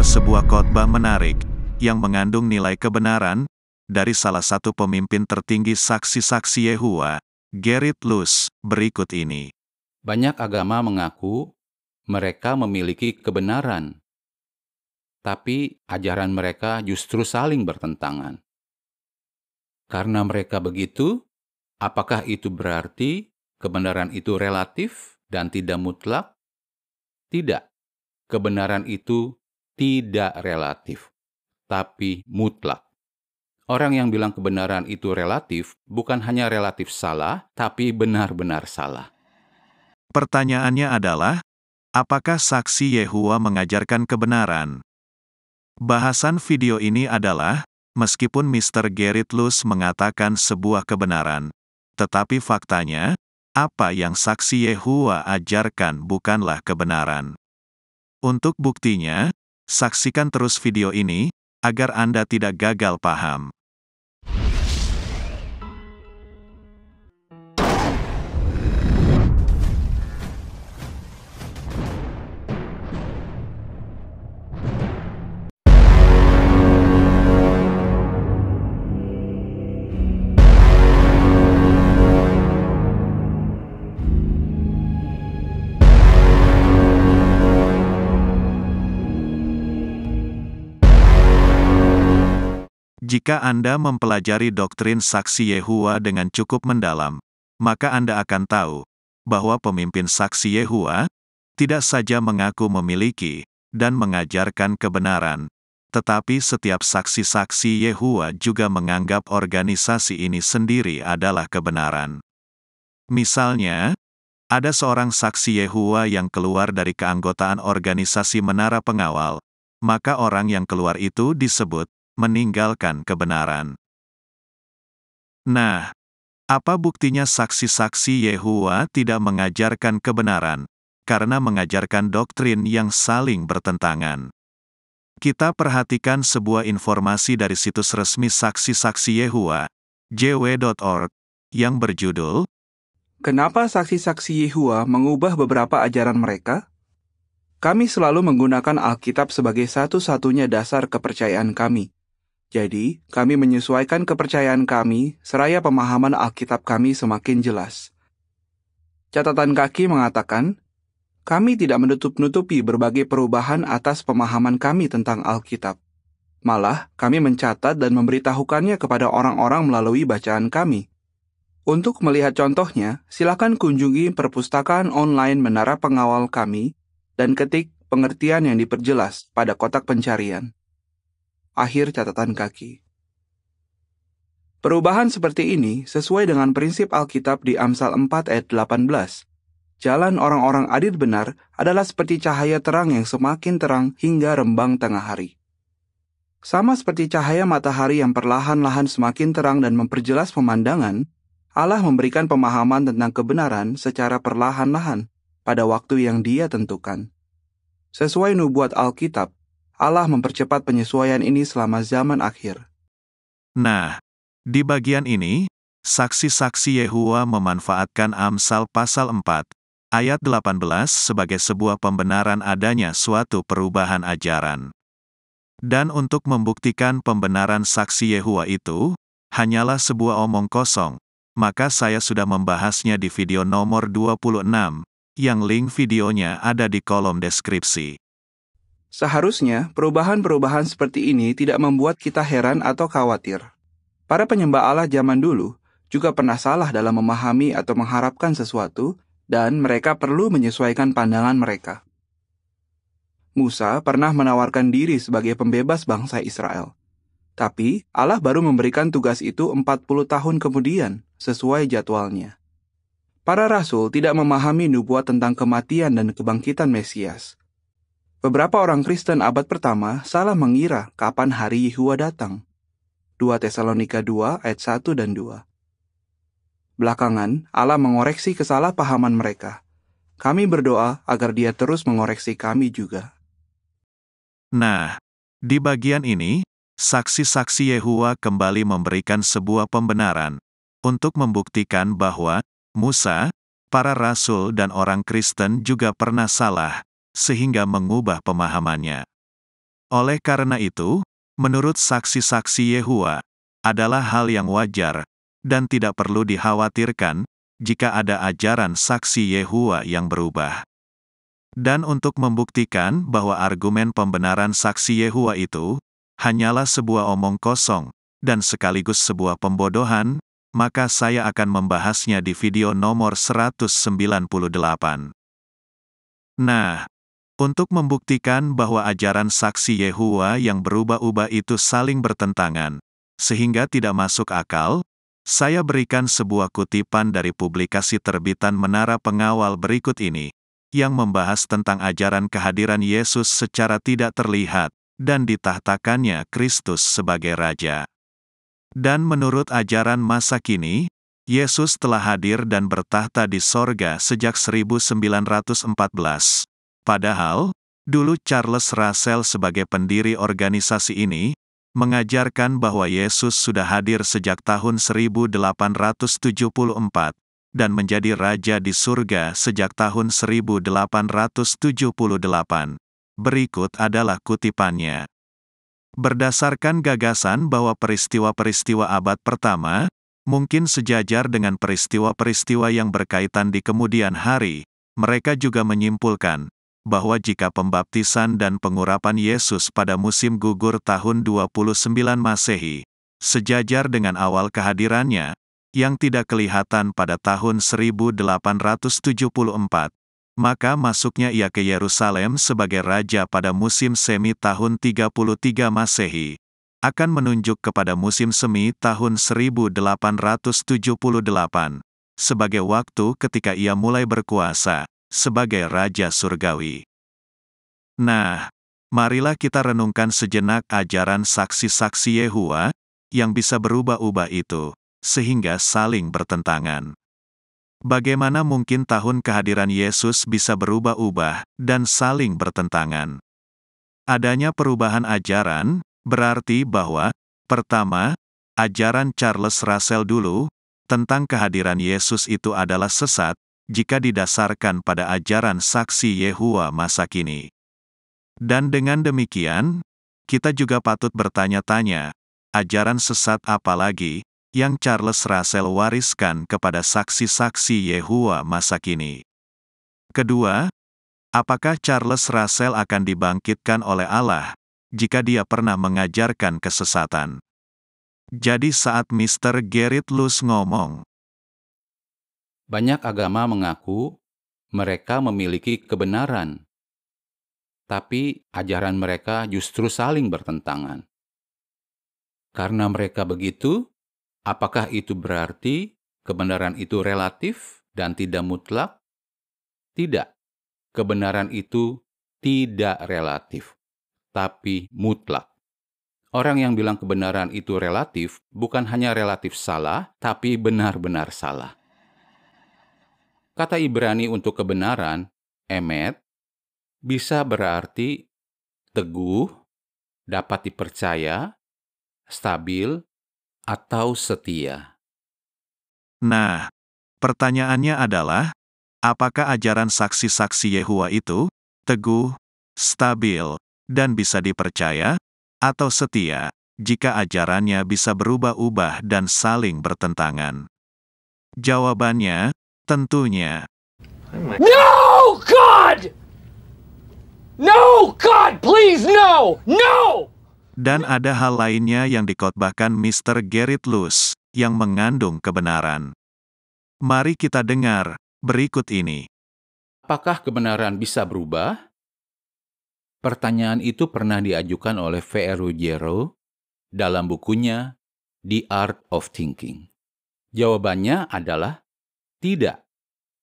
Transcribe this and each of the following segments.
mendengar sebuah khotbah menarik yang mengandung nilai kebenaran dari salah satu pemimpin tertinggi saksi-saksi Yehua, Gerrit Luz, berikut ini. Banyak agama mengaku mereka memiliki kebenaran, tapi ajaran mereka justru saling bertentangan. Karena mereka begitu, apakah itu berarti kebenaran itu relatif dan tidak mutlak? Tidak, kebenaran itu tidak relatif, tapi mutlak. Orang yang bilang kebenaran itu relatif bukan hanya relatif salah, tapi benar-benar salah. Pertanyaannya adalah, apakah saksi Yehua mengajarkan kebenaran? Bahasan video ini adalah, meskipun Mr. Gerrit Luz mengatakan sebuah kebenaran, tetapi faktanya, apa yang saksi Yehua ajarkan bukanlah kebenaran. Untuk buktinya, Saksikan terus video ini, agar Anda tidak gagal paham. Jika Anda mempelajari doktrin saksi Yehua dengan cukup mendalam, maka Anda akan tahu bahwa pemimpin saksi Yehua tidak saja mengaku memiliki dan mengajarkan kebenaran, tetapi setiap saksi-saksi Yehua juga menganggap organisasi ini sendiri adalah kebenaran. Misalnya, ada seorang saksi Yehua yang keluar dari keanggotaan organisasi Menara Pengawal, maka orang yang keluar itu disebut meninggalkan kebenaran. Nah, apa buktinya saksi-saksi Yehua tidak mengajarkan kebenaran, karena mengajarkan doktrin yang saling bertentangan? Kita perhatikan sebuah informasi dari situs resmi saksi-saksi Yehua, jw.org, yang berjudul, Kenapa saksi-saksi Yehua mengubah beberapa ajaran mereka? Kami selalu menggunakan Alkitab sebagai satu-satunya dasar kepercayaan kami. Jadi, kami menyesuaikan kepercayaan kami seraya pemahaman Alkitab kami semakin jelas. Catatan kaki mengatakan, kami tidak menutup-nutupi berbagai perubahan atas pemahaman kami tentang Alkitab. Malah, kami mencatat dan memberitahukannya kepada orang-orang melalui bacaan kami. Untuk melihat contohnya, silakan kunjungi perpustakaan online Menara Pengawal kami dan ketik pengertian yang diperjelas pada kotak pencarian akhir catatan kaki. Perubahan seperti ini sesuai dengan prinsip Alkitab di Amsal 4 ayat 18. Jalan orang-orang adil benar adalah seperti cahaya terang yang semakin terang hingga rembang tengah hari. Sama seperti cahaya matahari yang perlahan-lahan semakin terang dan memperjelas pemandangan, Allah memberikan pemahaman tentang kebenaran secara perlahan-lahan pada waktu yang Dia tentukan. Sesuai nubuat Alkitab, Allah mempercepat penyesuaian ini selama zaman akhir. Nah, di bagian ini, saksi-saksi Yehua memanfaatkan Amsal pasal 4, ayat 18 sebagai sebuah pembenaran adanya suatu perubahan ajaran. Dan untuk membuktikan pembenaran saksi Yehua itu, hanyalah sebuah omong kosong, maka saya sudah membahasnya di video nomor 26, yang link videonya ada di kolom deskripsi. Seharusnya, perubahan-perubahan seperti ini tidak membuat kita heran atau khawatir. Para penyembah Allah zaman dulu juga pernah salah dalam memahami atau mengharapkan sesuatu, dan mereka perlu menyesuaikan pandangan mereka. Musa pernah menawarkan diri sebagai pembebas bangsa Israel. Tapi Allah baru memberikan tugas itu 40 tahun kemudian, sesuai jadwalnya. Para rasul tidak memahami nubuat tentang kematian dan kebangkitan Mesias Beberapa orang Kristen abad pertama salah mengira kapan hari Yehua datang. 2 Tesalonika 2 ayat 1 dan 2. Belakangan, Allah mengoreksi kesalahpahaman mereka. Kami berdoa agar dia terus mengoreksi kami juga. Nah, di bagian ini, saksi-saksi Yehua kembali memberikan sebuah pembenaran untuk membuktikan bahwa Musa, para rasul dan orang Kristen juga pernah salah sehingga mengubah pemahamannya. Oleh karena itu, menurut saksi-saksi Yehua, adalah hal yang wajar dan tidak perlu dikhawatirkan jika ada ajaran saksi Yehua yang berubah. Dan untuk membuktikan bahwa argumen pembenaran saksi Yehua itu hanyalah sebuah omong kosong dan sekaligus sebuah pembodohan, maka saya akan membahasnya di video nomor 198. Nah, untuk membuktikan bahwa ajaran saksi Yehua yang berubah-ubah itu saling bertentangan, sehingga tidak masuk akal, saya berikan sebuah kutipan dari publikasi terbitan Menara Pengawal berikut ini, yang membahas tentang ajaran kehadiran Yesus secara tidak terlihat, dan ditahtakannya Kristus sebagai Raja. Dan menurut ajaran masa kini, Yesus telah hadir dan bertahta di sorga sejak 1914 Padahal, dulu Charles Russell sebagai pendiri organisasi ini, mengajarkan bahwa Yesus sudah hadir sejak tahun 1874, dan menjadi Raja di surga sejak tahun 1878. Berikut adalah kutipannya. Berdasarkan gagasan bahwa peristiwa-peristiwa abad pertama, mungkin sejajar dengan peristiwa-peristiwa yang berkaitan di kemudian hari, mereka juga menyimpulkan bahwa jika pembaptisan dan pengurapan Yesus pada musim gugur tahun 29 Masehi, sejajar dengan awal kehadirannya, yang tidak kelihatan pada tahun 1874, maka masuknya ia ke Yerusalem sebagai raja pada musim semi tahun 33 Masehi, akan menunjuk kepada musim semi tahun 1878 sebagai waktu ketika ia mulai berkuasa sebagai Raja Surgawi. Nah, marilah kita renungkan sejenak ajaran saksi-saksi Yehua yang bisa berubah-ubah itu, sehingga saling bertentangan. Bagaimana mungkin tahun kehadiran Yesus bisa berubah-ubah dan saling bertentangan? Adanya perubahan ajaran berarti bahwa pertama, ajaran Charles Russell dulu tentang kehadiran Yesus itu adalah sesat, jika didasarkan pada ajaran saksi Yehua masa kini. Dan dengan demikian, kita juga patut bertanya-tanya, ajaran sesat apa lagi yang Charles Russell wariskan kepada saksi-saksi Yehua masa kini. Kedua, apakah Charles Russell akan dibangkitkan oleh Allah jika dia pernah mengajarkan kesesatan? Jadi saat Mr. Gerrit Luce ngomong, banyak agama mengaku mereka memiliki kebenaran, tapi ajaran mereka justru saling bertentangan. Karena mereka begitu, apakah itu berarti kebenaran itu relatif dan tidak mutlak? Tidak, kebenaran itu tidak relatif, tapi mutlak. Orang yang bilang kebenaran itu relatif bukan hanya relatif salah, tapi benar-benar salah. Kata Ibrani untuk kebenaran, emet, bisa berarti teguh, dapat dipercaya, stabil, atau setia. Nah, pertanyaannya adalah, apakah ajaran saksi-saksi Yehua itu teguh, stabil, dan bisa dipercaya, atau setia, jika ajarannya bisa berubah-ubah dan saling bertentangan? Jawabannya, Tentunya. No God! No God, please no! No! Dan ada hal lainnya yang dikotbahkan Mr. Gerrit Luz, yang mengandung kebenaran. Mari kita dengar berikut ini. Apakah kebenaran bisa berubah? Pertanyaan itu pernah diajukan oleh V.R. Ruggiero dalam bukunya The Art of Thinking. Jawabannya adalah tidak.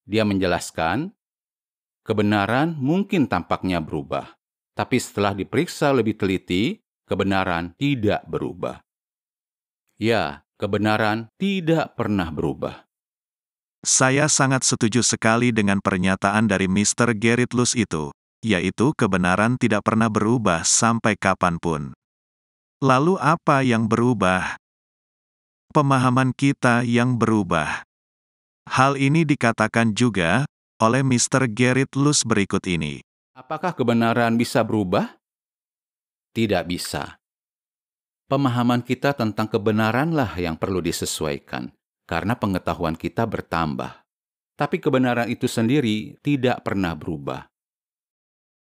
Dia menjelaskan, kebenaran mungkin tampaknya berubah, tapi setelah diperiksa lebih teliti, kebenaran tidak berubah. Ya, kebenaran tidak pernah berubah. Saya sangat setuju sekali dengan pernyataan dari Mr. Gerrit Geritlus itu, yaitu kebenaran tidak pernah berubah sampai kapanpun. Lalu apa yang berubah? Pemahaman kita yang berubah. Hal ini dikatakan juga oleh Mr. Gerrit Lus berikut ini. Apakah kebenaran bisa berubah? Tidak bisa. Pemahaman kita tentang kebenaranlah yang perlu disesuaikan, karena pengetahuan kita bertambah. Tapi kebenaran itu sendiri tidak pernah berubah.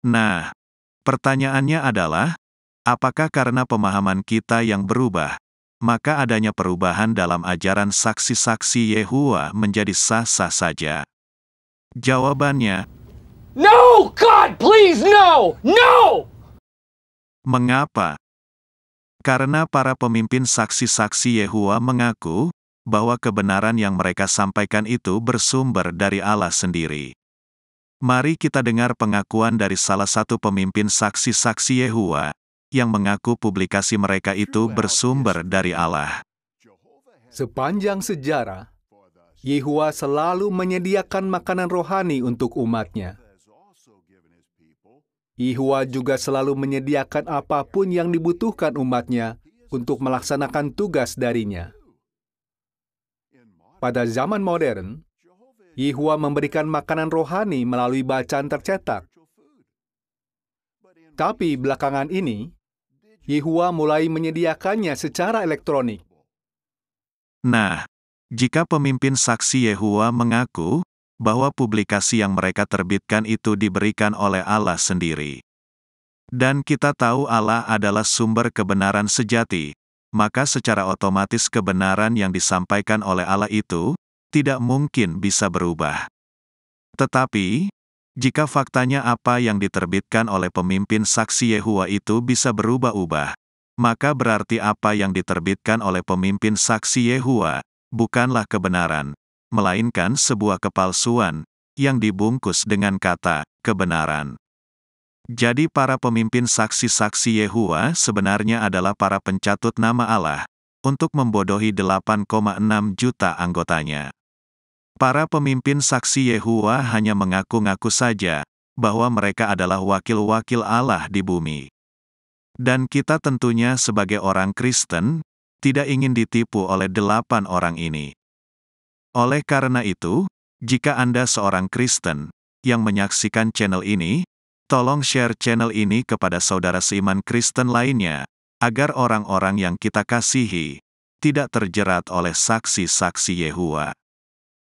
Nah, pertanyaannya adalah, apakah karena pemahaman kita yang berubah, maka adanya perubahan dalam ajaran saksi-saksi Yehua menjadi sah-sah saja. Jawabannya, No, God, please, no, no! Mengapa? Karena para pemimpin saksi-saksi Yehua mengaku bahwa kebenaran yang mereka sampaikan itu bersumber dari Allah sendiri. Mari kita dengar pengakuan dari salah satu pemimpin saksi-saksi Yehua, yang mengaku publikasi mereka itu bersumber dari Allah. Sepanjang sejarah, Yehua selalu menyediakan makanan rohani untuk umatnya. Yehua juga selalu menyediakan apapun yang dibutuhkan umatnya untuk melaksanakan tugas darinya. Pada zaman modern, Yehua memberikan makanan rohani melalui bacaan tercetak. Tapi belakangan ini, Yehua mulai menyediakannya secara elektronik. Nah, jika pemimpin saksi Yehua mengaku bahwa publikasi yang mereka terbitkan itu diberikan oleh Allah sendiri, dan kita tahu Allah adalah sumber kebenaran sejati, maka secara otomatis kebenaran yang disampaikan oleh Allah itu tidak mungkin bisa berubah. Tetapi, jika faktanya apa yang diterbitkan oleh pemimpin saksi Yehua itu bisa berubah-ubah, maka berarti apa yang diterbitkan oleh pemimpin saksi Yehua bukanlah kebenaran, melainkan sebuah kepalsuan yang dibungkus dengan kata kebenaran. Jadi, para pemimpin saksi-saksi Yehua sebenarnya adalah para pencatut nama Allah untuk membodohi 8,6 juta anggotanya. Para pemimpin saksi Yehua hanya mengaku-ngaku saja bahwa mereka adalah wakil-wakil Allah di bumi. Dan kita tentunya sebagai orang Kristen, tidak ingin ditipu oleh delapan orang ini. Oleh karena itu, jika Anda seorang Kristen yang menyaksikan channel ini, tolong share channel ini kepada saudara seiman Kristen lainnya, agar orang-orang yang kita kasihi tidak terjerat oleh saksi-saksi Yehuwa.